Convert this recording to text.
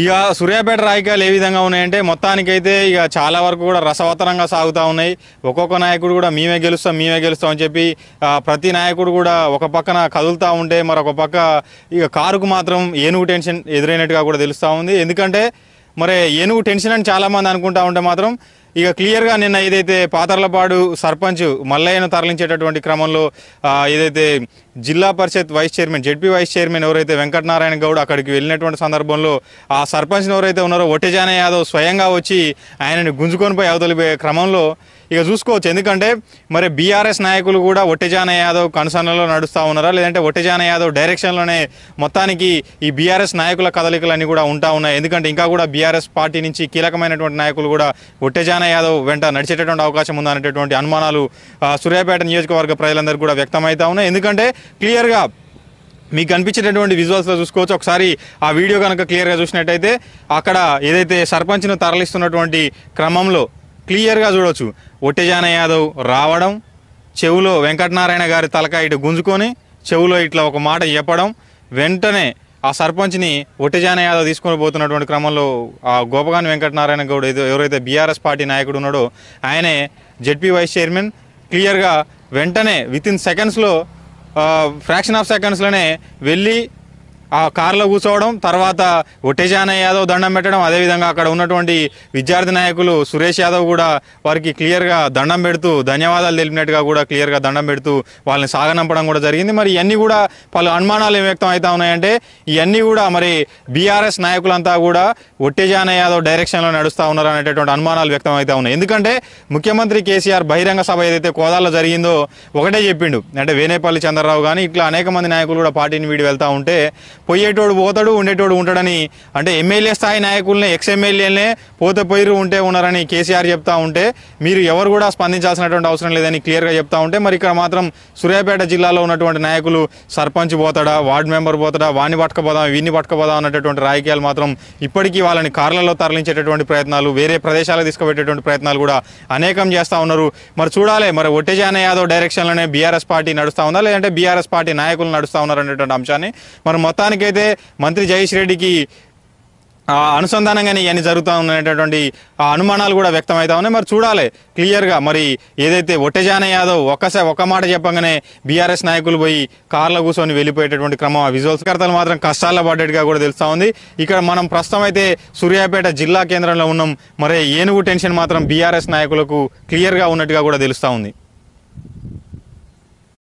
ఇక సూర్యాపేట రాయకాలు ఏ విధంగా ఉన్నాయంటే మొత్తానికైతే ఇక చాలా వరకు కూడా రసవతరంగా సాగుతూ ఉన్నాయి ఒక్కొక్క నాయకుడు కూడా మేమే గెలుస్తాం మేమే గెలుస్తాం అని చెప్పి ప్రతి నాయకుడు కూడా ఒక పక్కన కదులుతూ ఉంటే మరొక పక్క ఇక కారుకు మాత్రం ఏనుగు టెన్షన్ ఎదురైనట్టుగా కూడా తెలుస్తూ ఉంది ఎందుకంటే మరి ఏనుగు టెన్షన్ అని చాలామంది అనుకుంటా ఉంటే మాత్రం ఇక క్లియర్గా నిన్న ఏదైతే పాతర్లపాడు సర్పంచ్ మల్లయ్యను తరలించేటటువంటి క్రమంలో ఏదైతే జిల్లా పరిషత్ vice chairman ZP vice chairman ఎవరైతే వెంకటనారాయణ గౌడ్ అక్కడికి వెళ్ళినటువంటి సందర్భంలో ఆ సర్పంచ్ని ఎవరైతే ఉన్నారో ఒట్టెజాన యాదవ్ స్వయంగా వచ్చి ఆయనను గుంజుకొని పోయి అవతలిపోయే క్రమంలో ఇక చూసుకోవచ్చు ఎందుకంటే మరి బీఆర్ఎస్ నాయకులు కూడా ఒట్టిజాన యాదవ్ కనుసనలో నడుస్తూ ఉన్నారా లేదంటే ఒట్టిజాన యాదవ్ డైరెక్షన్లోనే మొత్తానికి ఈ బీఆర్ఎస్ నాయకుల కదలికలన్నీ కూడా ఉంటా ఉన్నాయి ఎందుకంటే ఇంకా కూడా బీఆర్ఎస్ పార్టీ నుంచి కీలకమైనటువంటి నాయకులు కూడా ఒట్టిజాన యాదవ్ వెంట నడిచేటటువంటి అవకాశం ఉందనేటటువంటి అనుమానాలు సూర్యాపేట నియోజకవర్గ ప్రజలందరూ కూడా వ్యక్తమవుతా ఉన్నాయి ఎందుకంటే క్లియర్గా మీకు కనిపించేటటువంటి విజువల్స్లో చూసుకోవచ్చు ఒకసారి ఆ వీడియో కనుక క్లియర్గా చూసినట్టయితే అక్కడ ఏదైతే సర్పంచ్ను తరలిస్తున్నటువంటి క్రమంలో క్లియర్గా చూడవచ్చు ఒట్టెజాన యాదవ్ రావడం చెవులో వెంకటనారాయణ గారి తలకాయ ఇటు గుంజుకొని చెవులో ఇట్లా ఒక మాట చెప్పడం వెంటనే ఆ సర్పంచ్ని ఒట్టెజాన యాదవ్ తీసుకొని పోతున్నటువంటి క్రమంలో ఆ గోపగాని వెంకటనారాయణ గౌడ్ ఎవరైతే బీఆర్ఎస్ పార్టీ నాయకుడు ఉన్నాడో ఆయనే జెడ్పీ వైస్ చైర్మన్ క్లియర్గా వెంటనే విత్ ఇన్ సెకండ్స్లో ఫ్రాక్షన్ ఆఫ్ సెకండ్స్లోనే వెళ్ళి ఆ కారులో కూర్చోవడం తర్వాత ఒటేజాన యాదవ్ దండం పెట్టడం అదేవిధంగా అక్కడ ఉన్నటువంటి విద్యార్థి నాయకులు సురేష్ యాదవ్ కూడా వారికి క్లియర్గా దండం పెడుతూ ధన్యవాదాలు తెలిపినట్టుగా కూడా క్లియర్గా దండం పెడుతూ వాళ్ళని సాగనంపడం కూడా జరిగింది మరి ఇవన్నీ కూడా పలు అనుమానాలు వ్యక్తం అవుతా ఉన్నాయంటే ఇవన్నీ కూడా మరి బీఆర్ఎస్ నాయకులంతా కూడా ఒట్టేజాన యాదవ్ డైరెక్షన్లో నడుస్తూ ఉన్నారు అనేటటువంటి అనుమానాలు వ్యక్తం అవుతా ఉన్నాయి ఎందుకంటే ముఖ్యమంత్రి కేసీఆర్ బహిరంగ సభ ఏదైతే కోదాలో జరిగిందో ఒకటే చెప్పిండు అంటే వేనేపల్లి చంద్రరావు కానీ ఇట్లా అనేక మంది నాయకులు కూడా పార్టీని వీడి వెళ్తూ ఉంటే పోయేటోడు పోతాడు ఉండేటోడు ఉంటాడని అంటే ఎమ్మెల్యే స్థాయి నాయకులనే ఎక్స్ ఎమ్మెల్యేలనే పోతే పోయిరు ఉంటే ఉన్నారని కేసీఆర్ చెప్తా ఉంటే మీరు ఎవరు కూడా స్పందించాల్సినటువంటి అవసరం లేదని క్లియర్గా చెప్తా ఉంటే మరి ఇక్కడ మాత్రం సూర్యాపేట జిల్లాలో ఉన్నటువంటి నాయకులు సర్పంచ్ పోతాడా వార్డు మెంబర్ పోతాడా వాడిని పట్టుకపోదా వీడిని పట్టుకపోదా అన్నటువంటి రాజకీయాలు మాత్రం ఇప్పటికీ వాళ్ళని కార్లలో తరలించేటటువంటి ప్రయత్నాలు వేరే ప్రదేశాలకు తీసుకువెట్టేటువంటి ప్రయత్నాలు కూడా అనేకం చేస్తూ ఉన్నారు మరి చూడాలి మరి ఒట్టేజాన యాదవ్ డైరెక్షన్లోనే బీఆర్ఎస్ పార్టీ నడుస్తూ ఉందా లేదంటే బీఆర్ఎస్ పార్టీ నాయకులు నడుస్తూ ఉన్నారు అనేటువంటి అంశాన్ని మరి మొత్తానికి అయితే మంత్రి జయేష్ రెడ్డికి అనుసంధానంగానే ఇవన్నీ జరుగుతూ ఉన్నటువంటి అనుమానాలు కూడా వ్యక్తమవుతా ఉన్నాయి మరి చూడాలి క్లియర్గా మరి ఏదైతే ఒట్టెజాన యాదవ్ ఒక్కసారి ఒక్క మాట చెప్పగానే బీఆర్ఎస్ నాయకులు పోయి కార్లో కూర్చొని వెళ్ళిపోయేటటువంటి క్రమం ఆ విజువల్స్కర్తలు మాత్రం కష్టాల్లో పడ్డట్టుగా కూడా తెలుస్తూ ఉంది ఇక్కడ మనం ప్రస్తుతం అయితే సూర్యాపేట జిల్లా కేంద్రంలో ఉన్నాం మరి ఏనుగు టెన్షన్ మాత్రం బీఆర్ఎస్ నాయకులకు క్లియర్గా ఉన్నట్టుగా కూడా తెలుస్తూ ఉంది